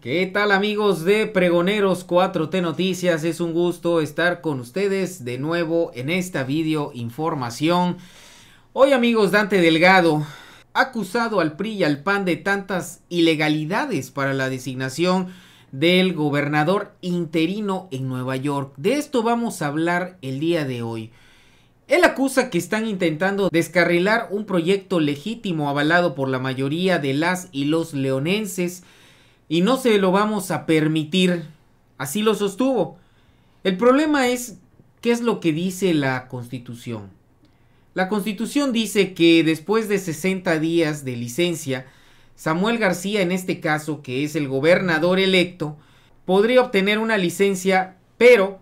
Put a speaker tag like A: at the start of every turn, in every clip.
A: ¿Qué tal amigos de Pregoneros 4T Noticias? Es un gusto estar con ustedes de nuevo en esta video información. Hoy amigos Dante Delgado ha acusado al PRI y al PAN de tantas ilegalidades para la designación del gobernador interino en Nueva York. De esto vamos a hablar el día de hoy. Él acusa que están intentando descarrilar un proyecto legítimo avalado por la mayoría de las y los leonenses y no se lo vamos a permitir. Así lo sostuvo. El problema es qué es lo que dice la Constitución. La Constitución dice que después de 60 días de licencia, Samuel García, en este caso, que es el gobernador electo, podría obtener una licencia, pero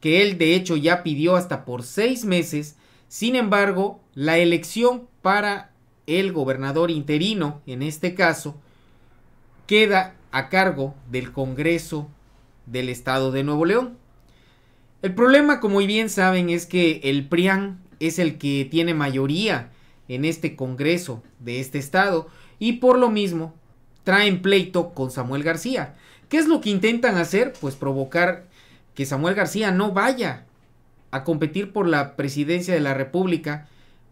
A: que él de hecho ya pidió hasta por seis meses. Sin embargo, la elección para el gobernador interino, en este caso, queda a cargo del Congreso del Estado de Nuevo León. El problema, como bien saben, es que el PRIAN es el que tiene mayoría en este Congreso de este estado y por lo mismo traen pleito con Samuel García. ¿Qué es lo que intentan hacer? Pues provocar que Samuel García no vaya a competir por la presidencia de la República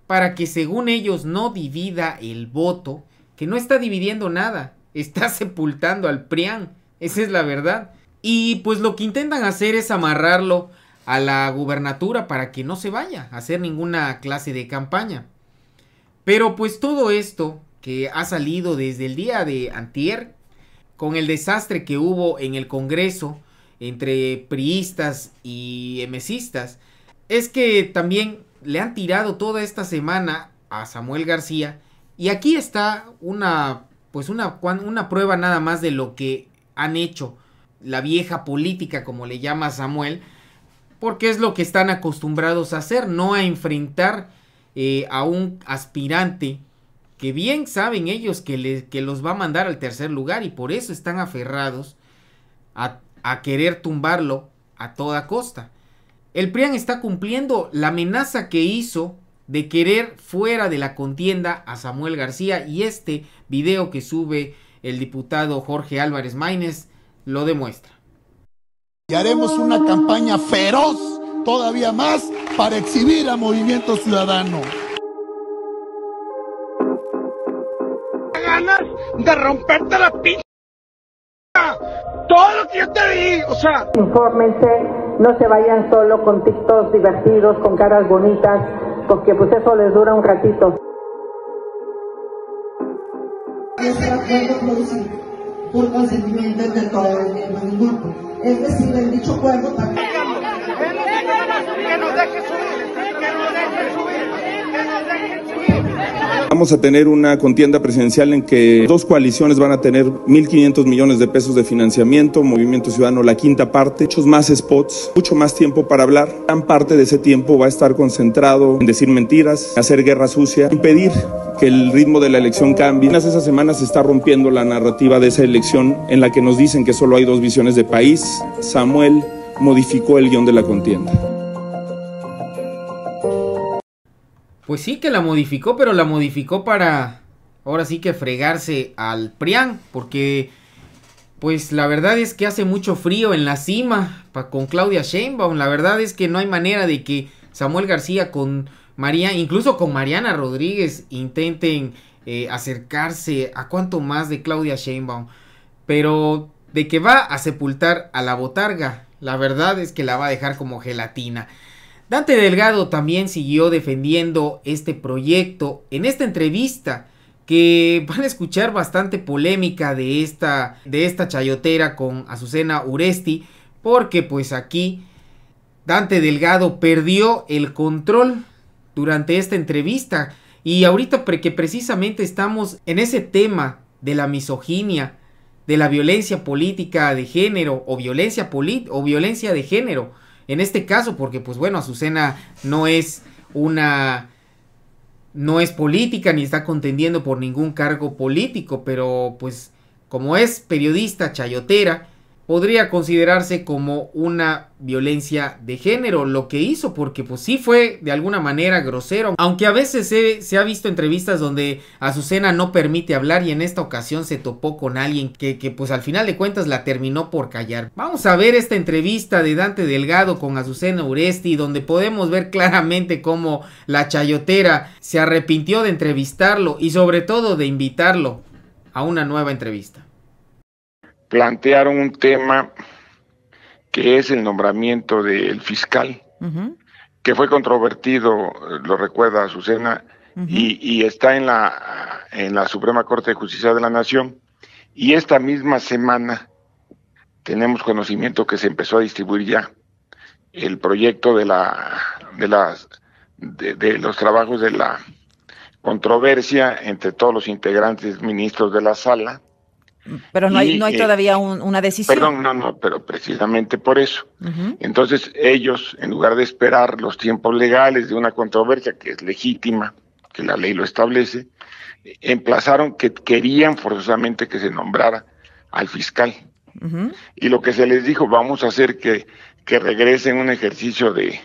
A: para que según ellos no divida el voto, que no está dividiendo nada, está sepultando al Prián. Esa es la verdad. Y pues lo que intentan hacer es amarrarlo a la gubernatura para que no se vaya a hacer ninguna clase de campaña. Pero pues todo esto que ha salido desde el día de antier, con el desastre que hubo en el Congreso entre priistas y Mesistas, es que también le han tirado toda esta semana a Samuel García. Y aquí está una pues una, una prueba nada más de lo que han hecho la vieja política, como le llama Samuel, porque es lo que están acostumbrados a hacer, no a enfrentar eh, a un aspirante que bien saben ellos que, que, los va a mandar al tercer lugar y por eso están aferrados a, a querer tumbarlo a toda costa. El PRIAN está cumpliendo la amenaza que hizo de querer fuera de la contienda a Samuel García y este video que sube el diputado Jorge Álvarez Maínez lo demuestra. Y
B: haremos una campaña feroz todavía más para exhibir a Movimiento
A: Ciudadano. Ganas de romperte la pinche. Todo lo que yo te o sea. Infórmense, no se vayan solo con TikToks divertidos, con caras bonitas porque pues eso les dura un ratito. Este fue producido por consentimiento de todo el grupo. Es decir, el dicho acuerdo para...
B: Vamos a tener una contienda presidencial en que dos coaliciones van a tener 1.500 millones de pesos de financiamiento, Movimiento Ciudadano la quinta parte, muchos más spots, mucho más tiempo para hablar. Gran parte de ese tiempo va a estar concentrado en decir mentiras, hacer guerra sucia, impedir que el ritmo de la elección cambie. En esa semana se está rompiendo la narrativa de esa elección en la que nos dicen que solo hay dos visiones de país. Samuel modificó el guión de la contienda.
A: Pues sí que la modificó, pero la modificó para ahora sí que fregarse al Prián, porque pues la verdad es que hace mucho frío en la cima con Claudia Sheinbaum, la verdad es que no hay manera de que Samuel García con María, incluso con Mariana Rodríguez intenten eh, acercarse a cuanto más de Claudia Sheinbaum, pero de que va a sepultar a la botarga, la verdad es que la va a dejar como gelatina. Dante Delgado también siguió defendiendo este proyecto en esta entrevista que van a escuchar bastante polémica de esta, de esta chayotera con Azucena Uresti, porque pues aquí Dante Delgado perdió el control durante esta entrevista y ahorita que precisamente estamos en ese tema de la misoginia, de la violencia política de género o violencia, o violencia de género, en este caso, porque pues bueno, Azucena no es una no es política ni está contendiendo por ningún cargo político, pero pues como es periodista chayotera, podría considerarse como una violencia de género, lo que hizo, porque pues sí fue de alguna manera grosero, aunque a veces se, ha visto entrevistas donde Azucena no permite hablar y en esta ocasión se topó con alguien que, que pues al final de cuentas la terminó por callar. Vamos a ver esta entrevista de Dante Delgado con Azucena Uresti, donde podemos ver claramente cómo la chayotera se arrepintió de entrevistarlo y sobre todo de invitarlo a una nueva entrevista
B: plantearon un tema que es el nombramiento del fiscal, que fue controvertido, lo recuerda Azucena, y, está en la, en la Suprema Corte de Justicia de la Nación. Y esta misma semana tenemos conocimiento que se empezó a distribuir ya el proyecto de, la, de, las, de los trabajos de la controversia entre todos los integrantes ministros de la sala
A: pero no hay, eh, todavía una decisión. Perdón,
B: no, no, pero precisamente por eso. Entonces ellos, en lugar de esperar los tiempos legales de una controversia que es legítima, que la ley lo establece, emplazaron que querían forzosamente que se nombrara al fiscal. Y lo que se les dijo, vamos a hacer que, que regresen un ejercicio de,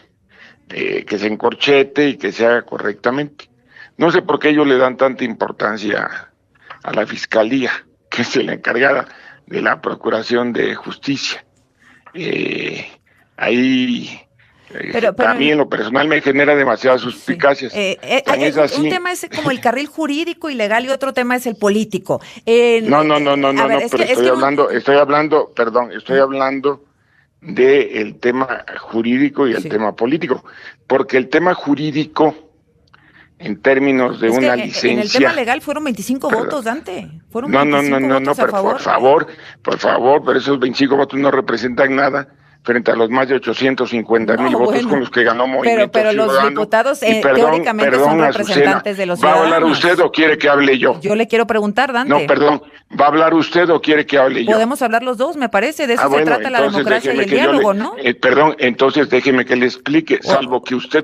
B: de, que se encorchete y que se haga correctamente. No sé por qué ellos le dan tanta importancia a la fiscalía que es la encargada de la Procuración de Justicia. Eh, ahí eh, a mí en lo personal me genera demasiadas suspicacias. Eh,
A: eh Un tema es como el carril jurídico y legal y otro tema es el político. no, no, no, no, no, pero estoy hablando,
B: estoy hablando, perdón, estoy mm. hablando del el tema jurídico y el tema político, porque el tema jurídico en términos de una licencia. En el tema legal
A: fueron 25 votos, Dante. Fueron no, no, no, no, no, por
B: favor, por favor, pero esos 25 votos no representan nada frente a los más de 850 mil votos con los que ganó Movimiento Pero, pero los diputados eh, teóricamente son representantes de los ciudadanos. ¿Va a hablar usted o quiere que hable yo? Yo
A: le quiero preguntar, Dante. No, perdón.
B: ¿Va a hablar usted o quiere que hable yo? Podemos
A: hablar los dos, me parece. De eso ah, se trata la democracia y el diálogo, ¿no?
B: Eh, perdón, entonces déjeme que le explique, salvo que usted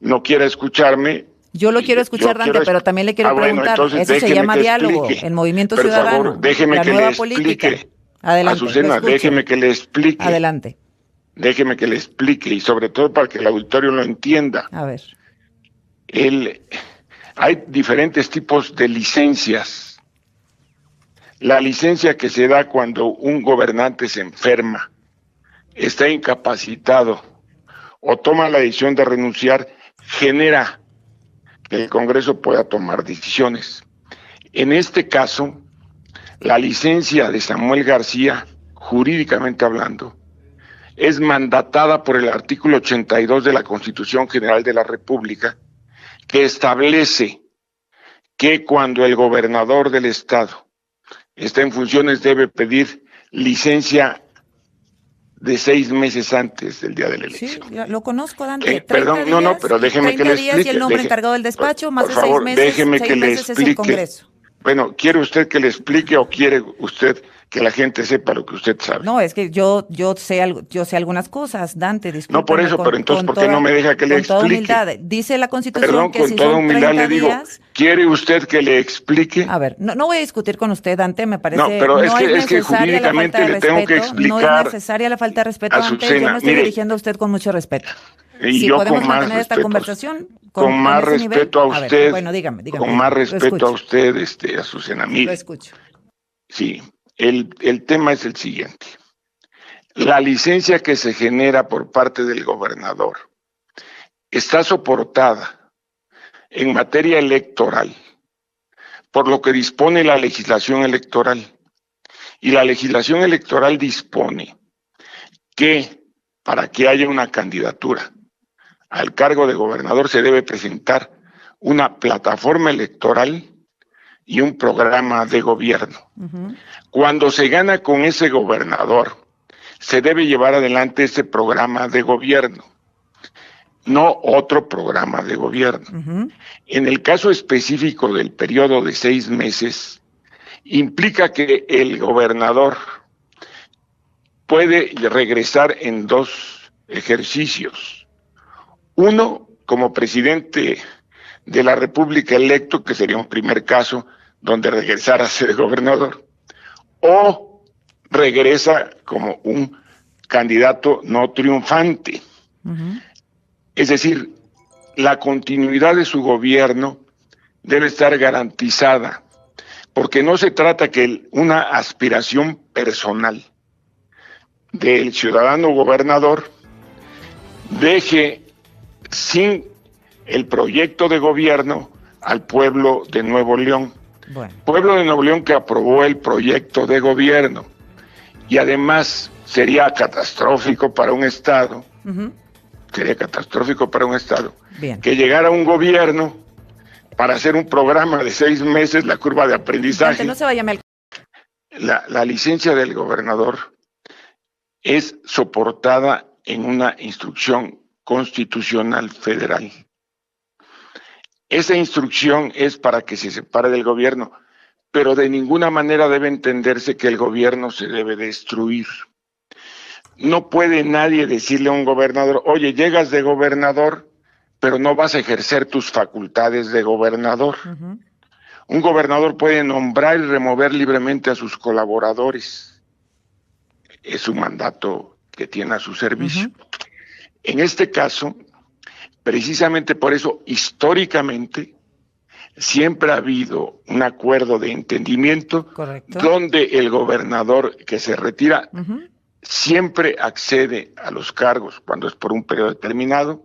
B: no quiera escucharme,
A: yo lo quiero escuchar, Dante, pero también le quiero ah, preguntar. Eso se llama diálogo, en movimiento ciudadano. Favor, déjeme que le explique. Adelante. Azucena, déjeme
B: que le explique. Adelante. Déjeme que le explique y sobre todo para que el auditorio lo entienda. A ver. El, hay diferentes tipos de licencias. La licencia que se da cuando un gobernante se enferma, está incapacitado o toma la decisión de renunciar, genera que el Congreso pueda tomar decisiones. En este caso, la licencia de Samuel García, jurídicamente hablando, es mandatada por el artículo 82 de la Constitución General de la República, que establece que cuando el gobernador del estado está en funciones debe pedir licencia de seis meses antes del día de la elección.
A: Sí, lo conozco, Dante. Eh, perdón, no, no, pero déjeme que le explique. y el nombre encargado del despacho, más de seis meses, déjeme que le explique. el Congreso.
B: Bueno, ¿quiere usted que le explique o quiere usted que la gente sepa lo que usted sabe.
A: No, es que yo, yo, sé, algo, yo sé algunas cosas, Dante, disculpe. No por eso, pero entonces, ¿por qué no me deja que le explique? Con toda humildad, dice la Constitución Perdón, que con si toda son humildad le digo,
B: ¿quiere usted que le explique? A ver,
A: no, no, voy a discutir con usted, Dante, me parece... No, pero es, que, es, que, jurídicamente le tengo que explicar... No es necesaria la falta de respeto, Dante, yo me estoy dirigiendo a usted con mucho respeto. Y si podemos mantener esta conversación con, con más respeto a usted, bueno, dígame, dígame, con más respeto a
B: usted, este, Azucena, mire, lo escucho. Sí, el, tema es el siguiente. La licencia que se genera por parte del gobernador está soportada en materia electoral por lo que dispone la legislación electoral. Y la legislación electoral dispone que para que haya una candidatura al cargo de gobernador se debe presentar una plataforma electoral y un programa de gobierno. Cuando se gana con ese gobernador, se debe llevar adelante ese programa de gobierno, no otro programa de gobierno. En el caso específico del periodo de seis meses, implica que el gobernador puede regresar en dos ejercicios. Uno, como presidente de la República electo, que sería un primer caso, donde regresar a ser gobernador, o regresa como un candidato no triunfante. Es decir, la continuidad de su gobierno debe estar garantizada, porque no se trata que una aspiración personal del ciudadano gobernador deje sin el proyecto de gobierno al pueblo de Nuevo León. Pueblo de Nuevo León que aprobó el proyecto de gobierno y además sería catastrófico para un Estado, sería catastrófico para un Estado, que llegara un gobierno para hacer un programa de seis meses, la curva de aprendizaje. la licencia del gobernador es soportada en una instrucción constitucional federal. Esa instrucción es para que se separe del gobierno, pero de ninguna manera debe entenderse que el gobierno se debe destruir. No puede nadie decirle a un gobernador, oye, llegas de gobernador, pero no vas a ejercer tus facultades de gobernador. Un gobernador puede nombrar y remover libremente a sus colaboradores. Es un mandato que tiene a su servicio. En este caso, Precisamente por eso, históricamente, siempre ha habido un acuerdo de entendimiento donde el gobernador que se retira siempre accede a los cargos cuando es por un periodo determinado,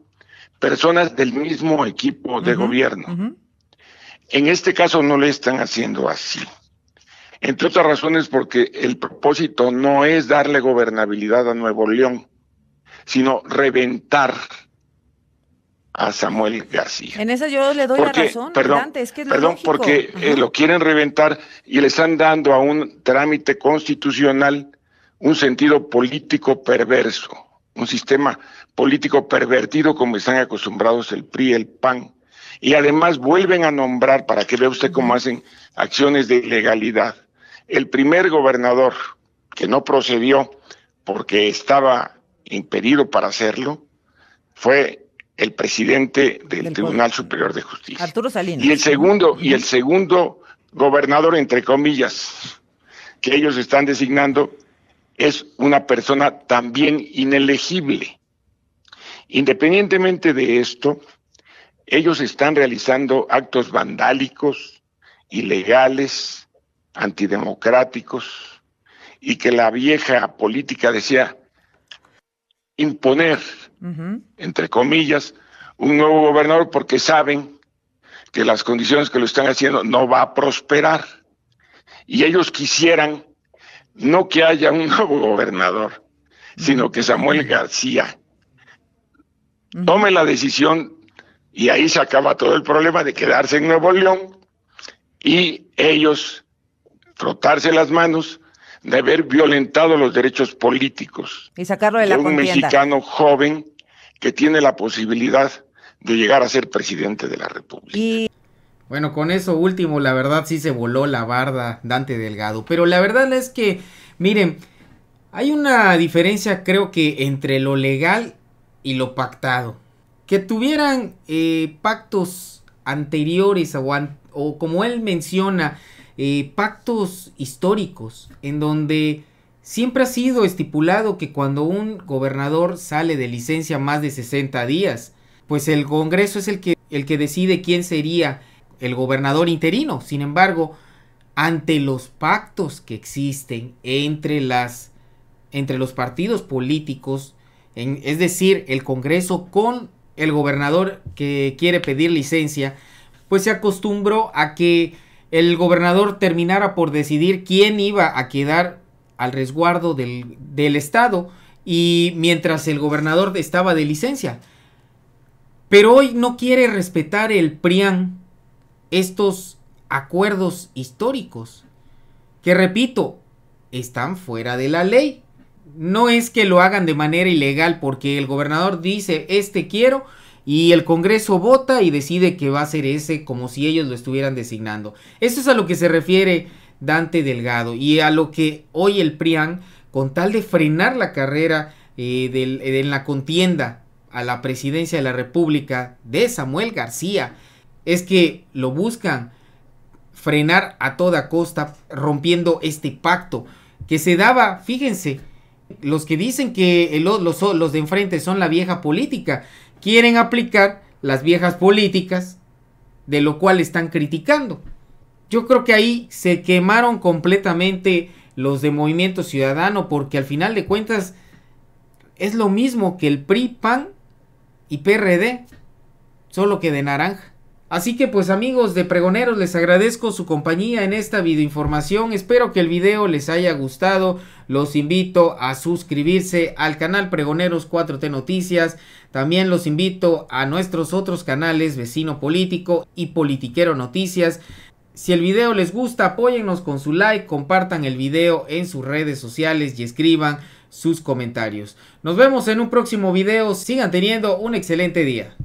B: personas del mismo equipo de gobierno. En este caso no le están haciendo así. Entre otras razones porque el propósito no es darle gobernabilidad a Nuevo León, sino reventar a Samuel García.
A: En esa yo le doy la razón, perdón, perdón porque eh,
B: lo quieren reventar y le están dando a un trámite constitucional un sentido político perverso, un sistema político pervertido como están acostumbrados el PRI, el PAN. Y además vuelven a nombrar, para que vea usted cómo hacen acciones de ilegalidad, el primer gobernador que no procedió porque estaba impedido para hacerlo, fue el presidente del, Tribunal Superior de
A: Justicia. Arturo Salinas. Y el
B: segundo, y el segundo gobernador, entre comillas, que ellos están designando, es una persona también inelegible. Independientemente de esto, ellos están realizando actos vandálicos, ilegales, antidemocráticos, y que la vieja política decía imponer entre comillas, un nuevo gobernador porque saben que las condiciones que lo están haciendo no va a prosperar. Y ellos quisieran no que haya un nuevo gobernador, sino que Samuel García tome la decisión y ahí se acaba todo el problema de quedarse en Nuevo León y ellos frotarse las manos de haber violentado los derechos políticos
A: y sacarlo de, un mexicano
B: joven que tiene la posibilidad de llegar a ser presidente de la República.
A: Bueno, con eso último, la verdad sí se voló la barda Dante Delgado. Pero la verdad es que, miren, hay una diferencia creo que entre lo legal y lo pactado. Que tuvieran eh, pactos anteriores o, como él menciona, eh, pactos históricos en donde Siempre ha sido estipulado que cuando un gobernador sale de licencia más de 60 días, pues el Congreso es el que, el que decide quién sería el gobernador interino. Sin embargo, ante los pactos que existen entre, las, entre los partidos políticos, es decir, el Congreso con el gobernador que quiere pedir licencia, pues se acostumbró a que el gobernador terminara por decidir quién iba a quedar al resguardo del, Estado y mientras el gobernador estaba de licencia. Pero hoy no quiere respetar el PRIAN estos acuerdos históricos que, repito, están fuera de la ley. No es que lo hagan de manera ilegal porque el gobernador dice este quiero y el Congreso vota y decide que va a ser ese como si ellos lo estuvieran designando. Eso es a lo que se refiere Dante Delgado. Y a lo que hoy el PRIAN, con tal de frenar la carrera eh, eh, en la contienda a la presidencia de la República de Samuel García, es que lo buscan frenar a toda costa rompiendo este pacto que se daba, fíjense, los que dicen que los de enfrente son la vieja política, quieren aplicar las viejas políticas de lo cual están criticando. Yo creo que ahí se quemaron completamente los de Movimiento Ciudadano porque al final de cuentas es lo mismo que el PRI, PAN y PRD, solo que de naranja. Así que pues amigos de Pregoneros les agradezco su compañía en esta videoinformación, espero que el video les haya gustado, los invito a suscribirse al canal Pregoneros 4T Noticias, también los invito a nuestros otros canales Vecino Político y Politiquero Noticias, si el video les gusta, apóyennos con su like, compartan el video en sus redes sociales y escriban sus comentarios. Nos vemos en un próximo video. Sigan teniendo un excelente día.